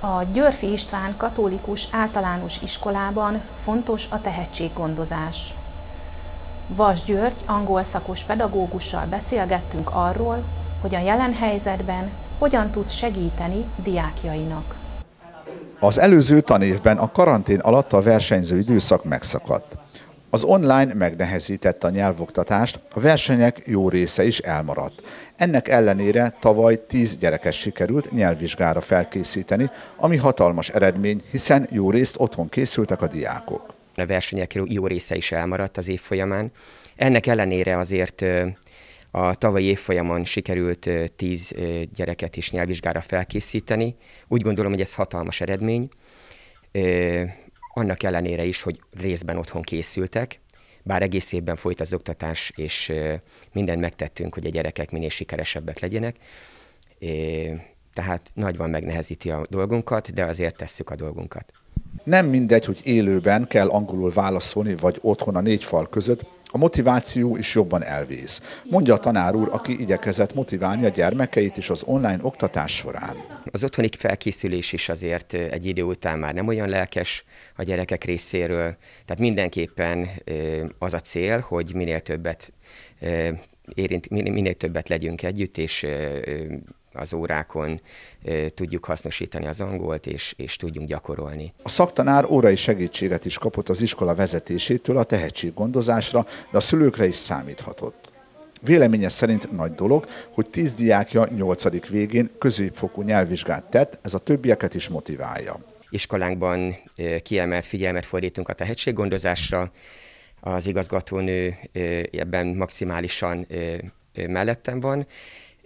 A Györfi István katolikus általános iskolában fontos a tehetséggondozás. Vas György angol szakos pedagógussal beszélgettünk arról, hogy a jelen helyzetben hogyan tud segíteni diákjainak. Az előző tanévben a karantén alatt a versenyző időszak megszakadt. Az online megnehezítette a nyelvoktatást, a versenyek jó része is elmaradt. Ennek ellenére tavaly 10 gyerekes sikerült nyelvvizsgára felkészíteni, ami hatalmas eredmény, hiszen jó részt otthon készültek a diákok. A versenyek jó része is elmaradt az év folyamán. Ennek ellenére azért a tavalyi évfolyamon sikerült 10 gyereket is nyelvvizsgára felkészíteni. Úgy gondolom, hogy ez hatalmas eredmény annak ellenére is, hogy részben otthon készültek, bár egész évben folyt az oktatás, és mindent megtettünk, hogy a gyerekek minél sikeresebbek legyenek, tehát nagyban megnehezíti a dolgunkat, de azért tesszük a dolgunkat. Nem mindegy, hogy élőben kell angolul válaszolni, vagy otthon a négy fal között, a motiváció is jobban elvész, mondja a tanár úr, aki igyekezett motiválni a gyermekeit is az online oktatás során. Az otthoni felkészülés is azért egy idő után már nem olyan lelkes a gyerekek részéről, tehát mindenképpen az a cél, hogy minél többet érint, minél többet legyünk együtt, és az órákon tudjuk hasznosítani az angolt, és, és tudjunk gyakorolni. A szaktanár órai segítséget is kapott az iskola vezetésétől a tehetséggondozásra, de a szülőkre is számíthatott. Véleménye szerint nagy dolog, hogy tíz diákja nyolcadik végén középfokú nyelvvizsgát tett, ez a többieket is motiválja. Iskolánkban kiemelt figyelmet fordítunk a tehetséggondozásra, az igazgatónő ebben maximálisan mellettem van,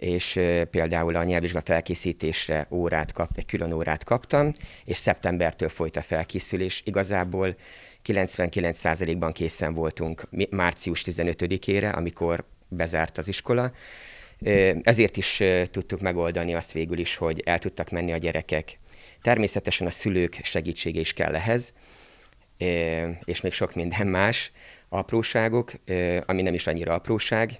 és például a nyelvvizsga felkészítésre órát kap, egy külön órát kaptam, és szeptembertől folyt a felkészülés. Igazából 99%-ban készen voltunk március 15-ére, amikor bezárt az iskola. Ezért is tudtuk megoldani azt végül is, hogy el tudtak menni a gyerekek. Természetesen a szülők segítsége is kell ehhez, és még sok minden más apróságok, ami nem is annyira apróság,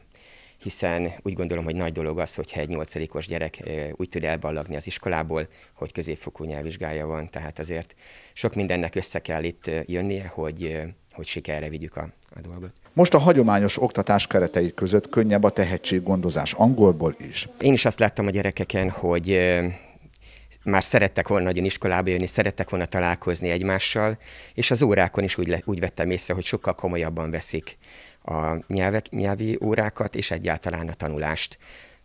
hiszen úgy gondolom, hogy nagy dolog az, hogyha egy nyolcadikos gyerek úgy tud elballagni az iskolából, hogy középfokú nyelvvizsgája van, tehát azért sok mindennek össze kell itt jönnie, hogy, hogy sikerre vigyük a, a dolgot. Most a hagyományos oktatás keretei között könnyebb a tehetséggondozás angolból is. Én is azt láttam a gyerekeken, hogy már szerettek volna nagyon iskolába jönni, szerettek volna találkozni egymással, és az órákon is úgy, le, úgy vettem észre, hogy sokkal komolyabban veszik a nyelvek, nyelvi órákat és egyáltalán a tanulást.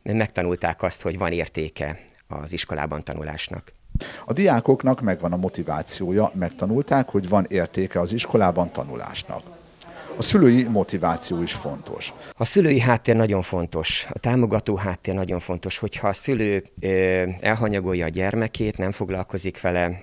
Megtanulták azt, hogy van értéke az iskolában tanulásnak. A diákoknak megvan a motivációja, megtanulták, hogy van értéke az iskolában tanulásnak. A szülői motiváció is fontos. A szülői háttér nagyon fontos, a támogató háttér nagyon fontos, hogyha a szülő elhanyagolja a gyermekét, nem foglalkozik vele,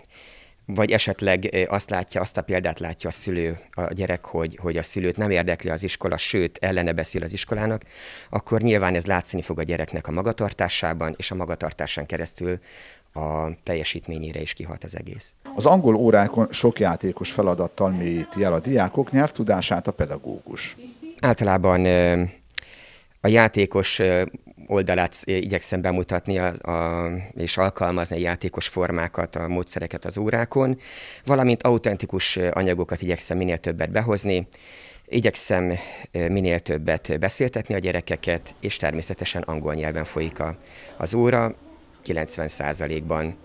vagy esetleg azt látja, azt a példát látja a szülő, a gyerek, hogy, hogy a szülőt nem érdekli az iskola, sőt, ellene beszél az iskolának, akkor nyilván ez látszani fog a gyereknek a magatartásában, és a magatartásán keresztül a teljesítményére is kihat az egész. Az angol órákon sok játékos feladattal mélyíti el a diákok nyelvtudását a pedagógus. Általában a játékos oldalát igyekszem bemutatni a, a, és alkalmazni a játékos formákat, a módszereket az órákon, valamint autentikus anyagokat igyekszem minél többet behozni, igyekszem minél többet beszéltetni a gyerekeket, és természetesen angol nyelven folyik a, az óra, 90%-ban